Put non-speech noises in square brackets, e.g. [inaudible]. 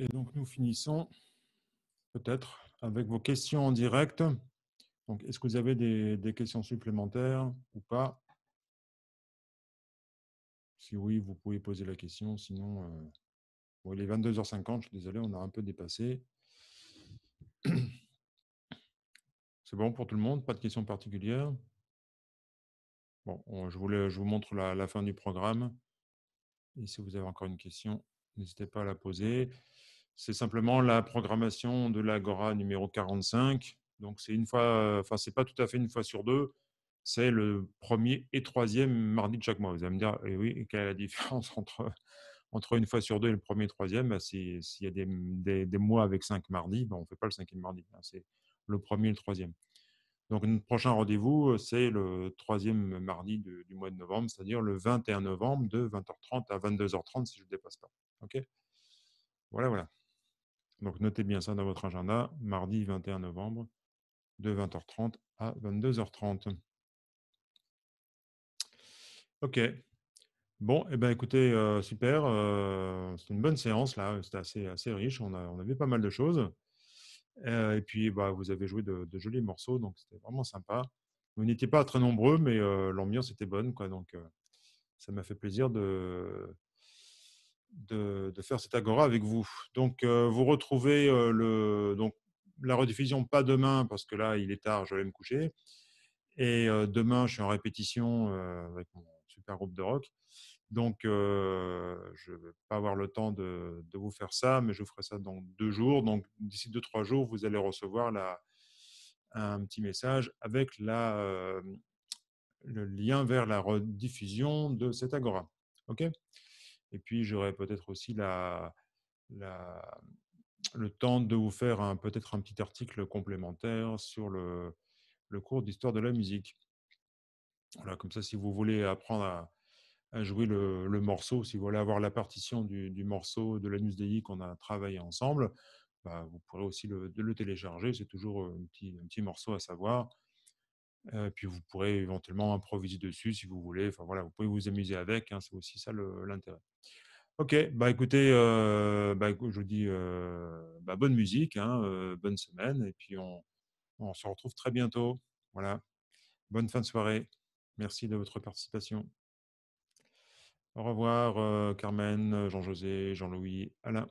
Et donc, nous finissons peut-être avec vos questions en direct. Donc, est-ce que vous avez des, questions supplémentaires ou pas Si oui, vous pouvez poser la question. Sinon, euh, il est 22h50, je suis désolé, on a un peu dépassé. [clears throat] C'est bon pour tout le monde Pas de questions particulières Bon, je, voulais, je vous montre la, la fin du programme. Et si vous avez encore une question, n'hésitez pas à la poser. C'est simplement la programmation de l'Agora numéro 45. Donc, c'est une fois, enfin, c'est pas tout à fait une fois sur deux. C'est le premier et troisième mardi de chaque mois. Vous allez me dire, eh oui, quelle est la différence [laughs] entre, entre une fois sur deux et le premier et troisième bah, S'il y a des, mois avec cinq mardis, ben on ne fait pas le cinquième mardi. Hein, c'est le premier et le troisième. Donc, notre prochain rendez-vous, c'est le troisième mardi du, mois de novembre, c'est-à-dire le 21 novembre de 20h30 à 22h30 si je ne dépasse pas. OK Voilà, voilà. Donc notez bien ça dans votre agenda, mardi 21 novembre de 20h30 à 22h30. Ok. Bon, et eh ben, écoutez, euh, super. Euh, c'est une bonne séance là. C'était assez, assez riche. On, a, on avait pas mal de choses. Euh, et puis, bah, vous avez joué de, jolis morceaux, donc c'était vraiment sympa. Vous n'étiez pas très nombreux, mais l'ambiance était bonne, quoi. Donc, ça m'a fait plaisir de, de, faire cette agora avec vous. Donc, euh, vous retrouvez euh, le, donc, la rediffusion pas demain, parce que là, il est tard, je vais me coucher. Et euh, demain, je suis en répétition avec mon super groupe de rock. Donc, je ne vais pas avoir le temps de, vous faire ça, mais je ferai ça dans deux jours. Donc, d'ici deux, trois jours, vous allez recevoir un petit message avec le lien vers la rediffusion de cet agora. OK et puis, j'aurai peut-être aussi le temps de vous faire peut-être un petit article complémentaire sur le, cours d'histoire de la musique. Voilà, comme ça, si vous voulez apprendre à, jouer le, morceau, si vous voulez avoir la partition du, morceau de l'Anus Dei qu'on a travaillé ensemble, bah, vous pourrez aussi le, le télécharger. C'est toujours euh, un petit morceau à savoir. Euh, puis vous pourrez éventuellement improviser dessus si vous voulez. Enfin voilà, vous pouvez vous amuser avec. Hein, c'est aussi ça l'intérêt. Ok, bah écoutez, euh, bah, je vous dis euh, bah, bonne musique, hein, bonne semaine, et puis on, on se retrouve très bientôt. Voilà, bonne fin de soirée. Merci de votre participation. Au revoir, Carmen, Jean-José, Jean-Louis, Alain.